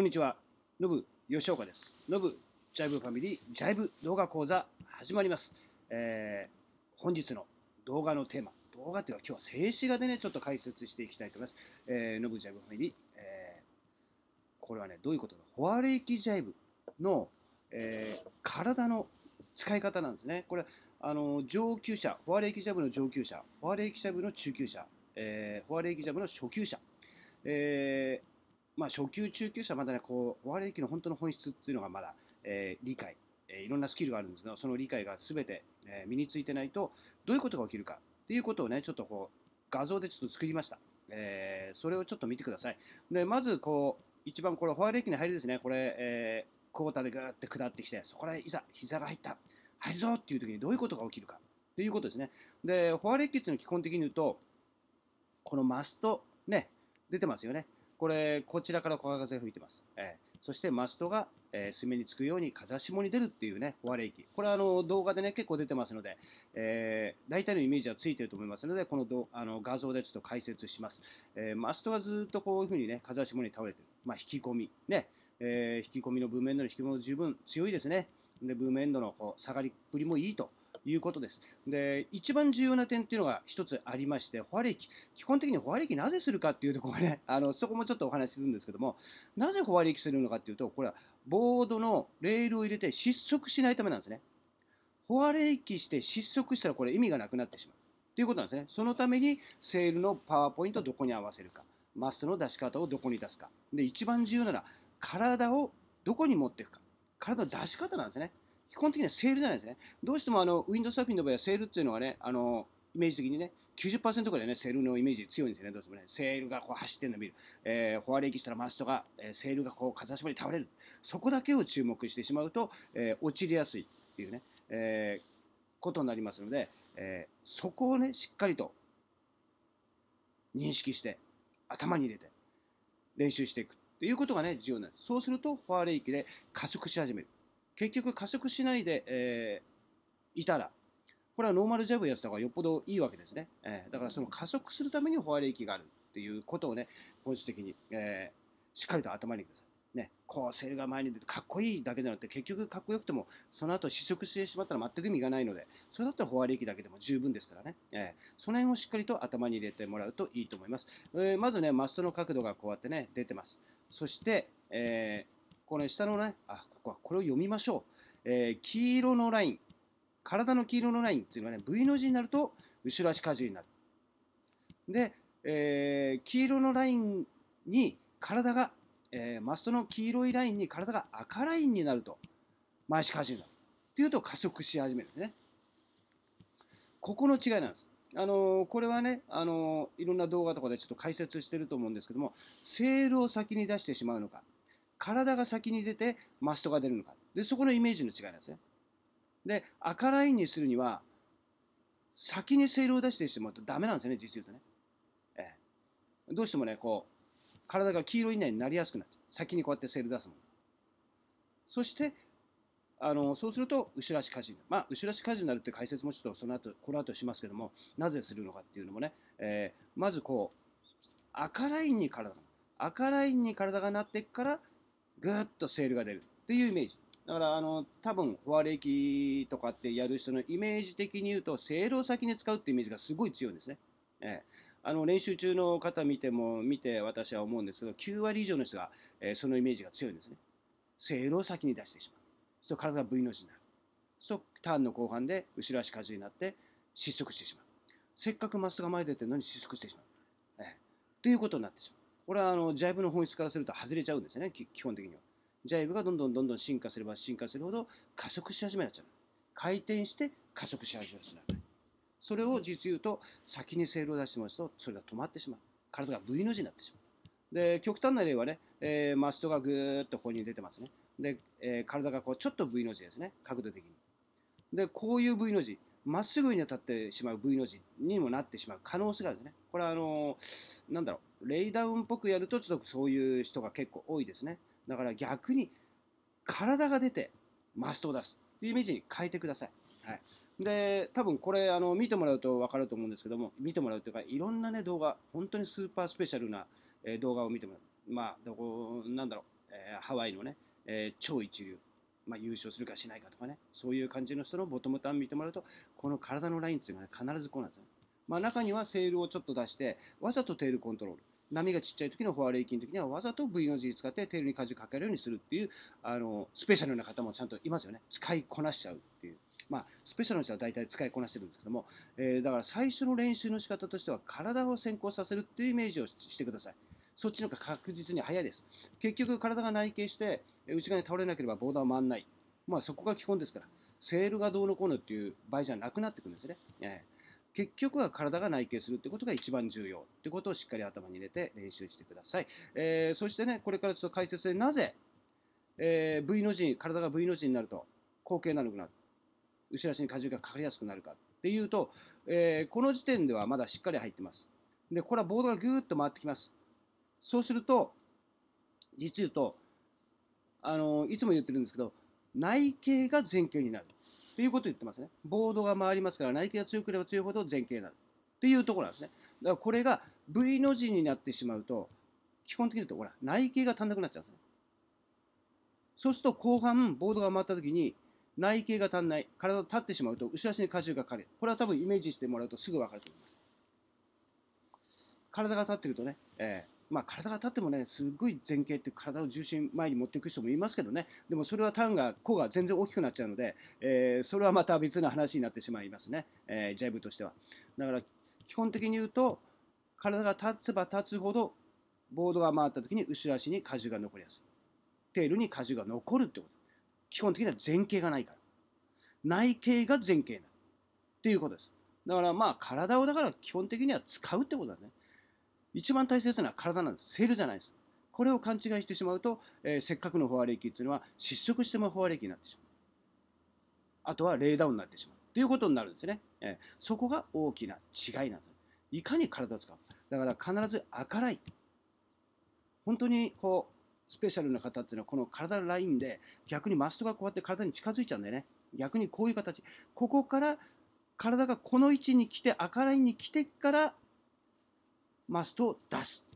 こんにちは、のぶ吉岡です。のぶジャイブファミリージャイブ動画講座始まります。えー、本日の動画のテーマ、動画というか今日は静止画でね、ちょっと解説していきたいと思います。えー、のぶジャイブファミリー、えー、これはね、どういうことか、ホアレイキジャイブの、えー、体の使い方なんですね。これあの上級者、フォアレイキジャブの上級者、フォアレイキジャブの中級者、えー、フォアレイキジャブの初級者、えまあ、初級、中級者はまだね、こう、悪い気の本当の本質っていうのがまだ、えー、理解、えー、いろんなスキルがあるんですけど、その理解が全て、えー、身についてないと、どういうことが起きるかっていうことをね、ちょっとこう、画像でちょっと作りました。えー、それをちょっと見てください。で、まず、こう、一番これ、フォアレーキに入るですね。これ、えー、クォーターでガーって下ってきて、そこらへいざ、膝が入った、入るぞっていう時にどういうことが起きるかっていうことですね。で、フォアレーキっていうのは基本的に言うと、このマスト、ね、出てますよね。これ、こちらから小風吹いてます。えー、そしてマストが、えー、水面につくように風下に出るっていうね、割れりこれはあの動画でね、結構出てますので、えー、大体のイメージはついてると思いますので、このどあの画像でちょっと解説します。えー、マストはずっとこういうふうにね、風下に倒れてる。まあ、引き込み。ね、えー、引き込みのブームンの引き込みも十分強いですね。で、ブームンドのこう下がりっぷりもいいと。ということです。で、一番重要な点っていうのが一つありまして、保ー歴、基本的に保ー歴なぜするかっていうところがね、あの、そこもちょっとお話しするんですけども、なぜ保ー歴するのかっていうと、これはボードのレールを入れて失速しないためなんですね。保ー歴して失速したらこれ意味がなくなってしまう。ということなんですね。そのためにセールのパワーポイントをどこに合わせるか、マストの出し方をどこに出すか。で、一番重要なのは体をどこに持っていくか。体の出し方なんですね。基本的にはセールじゃないですね。どうしてもあのウィンドサーフィンの場合はセールっていうのがね、あのイメージ的にね、90%ぐらいね、セールのイメージ強いんですよね、どうしてもね。セールがこう走ってるのを見る。えー、フォアレイキしたらマストが、えー、セールがこう片足ま倒れる。そこだけを注目してしまうと、えー、落ちりやすいっていうね、えことになりますので、えそこをね、しっかりと認識して、頭に入れて、練習していくっていうことがね、重要なんです。そうすると、フォアレイキで加速し始める。結局加速しないで、えー、いたら、これはノーマルジャブやってた方がよっぽどいいわけですね。えー、だからその加速するためにホワイトキがあるっていうことをね、本質的に、えー、しっかりと頭にください。ね、こうセールが前に出てかっこいいだけじゃなくて結局かっこよくてもその後試食してしまったら全く意味がないのでそれだったらホワリーキだけでも十分ですからね、えー、その辺をしっかりと頭に入れてもらうといいと思います、えー、まずねマストの角度がこうやってね出てますそして、えーこの、下のね、あ、ここは、これを読みましょう。えー、黄色のライン、体の黄色のラインっていうのはね、V の字になると、後ろ足荷重になる。で、えー、黄色のラインに体が、えー、マストの黄色いラインに体が赤ラインになると、前足荷重になる。っていうと、加速し始めるんですね。ここの違いなんです。あのこれはね、あのいろんな動画とかでちょっと解説してると思うんですけども、セールを先に出してしまうのか、体が先に出てマストが出るのかでそこのイメージの違いなんですねで赤ラインにするには先にセールを出してしまうとダメなんですよね実言うとね、ええ、どうしてもねこう体が黄色以内になりやすくなっちゃう先にこうやってセール出すもんそしてあのそうすると後ろ足火事になる、まあ、後ろ足火事になるって解説もちょっとその後この後しますけどもなぜするのかっていうのもね、えー、まずこう赤ラインに体が赤ラインに体がなっていくからぐっとセールが出るっていうイメージ。だから、あの、多分、フォアレキとかってやる人のイメージ的に言うと、セールを先に使うってイメージがすごい強いんですね。ええあの練習中の方見ても、見て私は思うんですけど、9割以上の人が、えー、そのイメージが強いんですね。セールを先に出してしまう。そうすと体が V の字になる。そうすターンの後半で後ろ足かじになって失速してしまう。せっかくマスが前出てるのに失速してしまう。えー、ということになってしまう。これはあのジャイブの本質からすると外れちゃうんですよね、基本的には。ジャイブがどんどんどんどん進化すれば進化するほど加速し始めちゃう。回転して加速し始めちゃう。それを実言うと、先にセールを出してますと、それが止まってしまう。体が V の字になってしまう。で、極端な例はね、えー、マストがぐーっとここに出てますね。で、えー、体がこうちょっと V の字ですね、角度的に。で、こういう V の字。まっすぐに当たってしまう V の字にもなってしまう可能性があるんですね。これはあのなんだろう、レイダウンっぽくやると、ちょっとそういう人が結構多いですね。だから逆に、体が出て、マストを出すというイメージに変えてください。はい、で、多分これあの、見てもらうと分かると思うんですけども、見てもらうというか、いろんな、ね、動画、本当にスーパースペシャルな、え動画を見てもらう。まあ、どこなんだろう、えー、ハワイのね、えー、超一流まあ、優勝するかしないかとかね、そういう感じの人のボトムターン見てもらうと、この体のラインっていうのは、必ずこうなんですよ、ね。まあ、中にはセールをちょっと出して、わざとテールコントロール。波がちっちゃい時のフォアレイキの時にはわざと V の字使ってテールに舵をかけるようにするっていうあのスペシャルな方もちゃんといますよね使いこなしちゃうっていうまあスペシャルの人は大体使いこなしてるんですけども、えー、だから最初の練習の仕方としては体を先行させるっていうイメージをしてくださいそっちの方が確実に早いです。結局、体が内傾して、内側に倒れなければボーダー回らない。まあ、そこが基本ですから、セールがどうのこうのっていう場合じゃなくなってくるんですね。えー、結局は体が内傾するってことが一番重要ってことをしっかり頭に入れて練習してください。えー、そしてね、これからちょっと解説でなぜ、えー、V の字体が V の字になると、後傾なのかなる、後ろ足に荷重がかかりやすくなるかっていうと、えー、この時点ではまだしっかり入ってます。で、これはボードがぐーっと回ってきます。そうすると、実言うと、あのいつも言ってるんですけど、内径が前傾になるということを言ってますね。ボードが回りますから、内径が強ければ強いほど前傾になるというところなんですね。だからこれが V の字になってしまうと、基本的に言うと、ほら、内径が足んなくなっちゃうんですね。そうすると後半、ボードが回ったときに、内径が足んない、体が立ってしまうと、後ろ足に荷重がかかる。これは多分イメージしてもらうとすぐ分かると思います。体が立ってるとね、えー、まあ、体が立ってもね、すごい前傾って体を重心前に持っていく人もいますけどね、でもそれはターンが、弧が全然大きくなっちゃうので、えー、それはまた別な話になってしまいますね、えー、ジャイブとしては。だから、基本的に言うと、体が立つば立つほど、ボードが回った時に後ろ足に荷重が残りやすい。テールに荷重が残るってこと。基本的には前傾がないから。内傾が前傾になる。っていうことです。だからまあ体をだから基本的には使うってことだね。一番大切なのは体なんです。セールじゃないです。これを勘違いしてしまうと、えー、せっかくのフォアレキっていうのは失速してもフォアレキになってしまう。あとはレイダウンになってしまう。ということになるんですね。えー、そこが大きな違いなんです。いかに体を使うだから必ず明るい。本当にこう、スペシャルな方っていうのはこの体のラインで逆にマストがこうやって体に近づいちゃうんだよね。逆にこういう形。ここから体がこの位置に来て、明るいに来てからマストを出す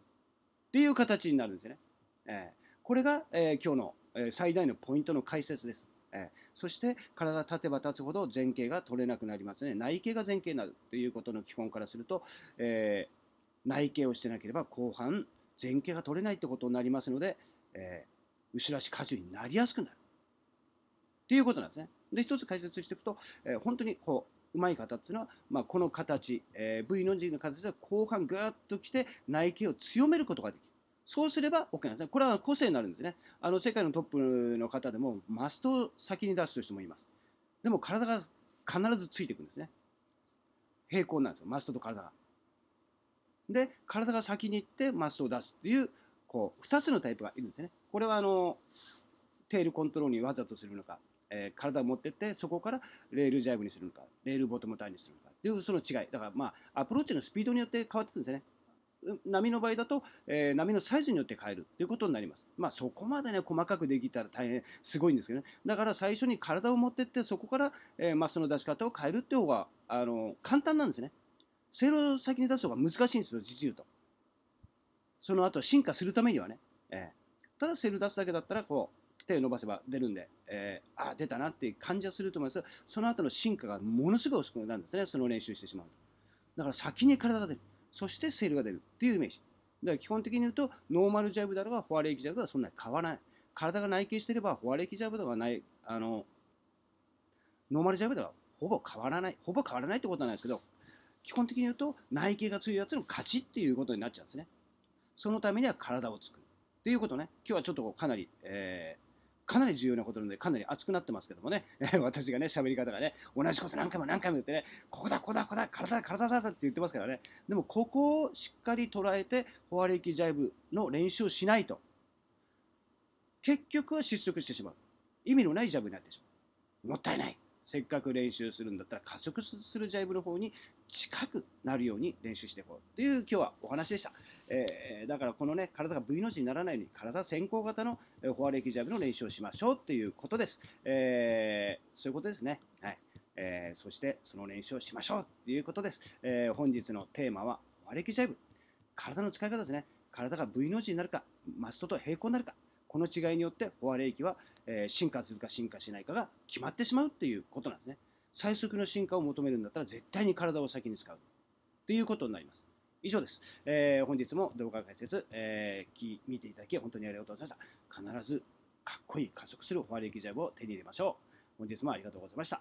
っていう形になるんですね。えー、これが、えー、今日の、え最大のポイントの解説です。えー、そして体が立てば立つほど前傾が取れなくなりますね。内傾が前傾になるということの基本からすると、えー、内傾をしてなければ後半前傾が取れないということになりますので、えー、後ろ足荷重になりやすくなる。ということなんですね。で、一つ解説していくと、えー、本当にこうまい方っていうのは、まあ、この形、えー、V の字の形で後半ぐーっときて内径を強めることができる。そうすれば OK なんですね。これは個性になるんですね。あの世界のトップの方でもマストを先に出すという人もいます。でも体が必ずついていくんですね。平行なんですよ。マストと体が。で、体が先に行ってマストを出すという、こう、2つのタイプがいるんですね。これはあの、テールコントロールにわざとするのか、えー、体を持ってってそこからレールジャイブにするのかレールボトムターンにするのかというその違いだからまあアプローチのスピードによって変わってくるんですね波の場合だと、えー、波のサイズによって変えるということになります。まあ、そこまでね、細かくできたら大変すごいんですけどね。だから最初に体を持ってって、そこから、えー、マスの出し方を変えるっていう方が、あの、簡単なんですね。セイロを先に出す方が難しいんですよ、実言うと。その後進化するためにはね。えー、ただセール出すだけだったら、こう、手を伸ばせば出るんで、えー、あ出たなっていう感じはすると思いますが、その後の進化がものすごい遅くなるんですね、その練習してしまうと。だから先に体が出る、そしてセールが出るっていうイメージ。だから基本的に言うと、ノーマルジャブだろうが、フォアレイキジャブだそんなに変わらない。体が内傾してれば、フォアレイキジャブだろない、あの、ノーマルジャブだはほぼ変わらない、ほぼ変わらないってことはないですけど、基本的に言うと、内傾が強いやつの勝ちっていうことになっちゃうんですね。そのためには体を作る。っていうことね、今日はちょっとかなり、えかなり重要なことなので、かなり熱くなってますけどもね、私がね、喋り方がね、同じこと何回も何回も言ってね、ここだ、ここだ、ここだ、体だ、体だって言ってますからね、でもここをしっかり捉えて、フォアレキジャイブの練習をしないと、結局は失速してしまう。意味のないジャブになってしまう。もったいない。せっかく練習するんだったら加速するジャイブの方に近くなるように練習していこうという今日はお話でした。えー、だからこのね、体が V の字にならないように、体先行型のフォアレキジャブの練習をしましょうということです。えー、そういうことですね。はい。えー、そしてその練習をしましょうということです。えー、本日のテーマは、フォアレキジャブ。体の使い方ですね。体が V の字になるか、マストと平行になるか。この違いによってフォアレーキは、え進化するか進化しないかが決まってしまうということなんですね。最速の進化を求めるんだったら絶対に体を先に使うということになります。以上です。えー、本日も動画解説、えー、見ていただき本当にありがとうございました。必ずかっこいい加速するフォアキジャブを手に入れましょう。本日もありがとうございました。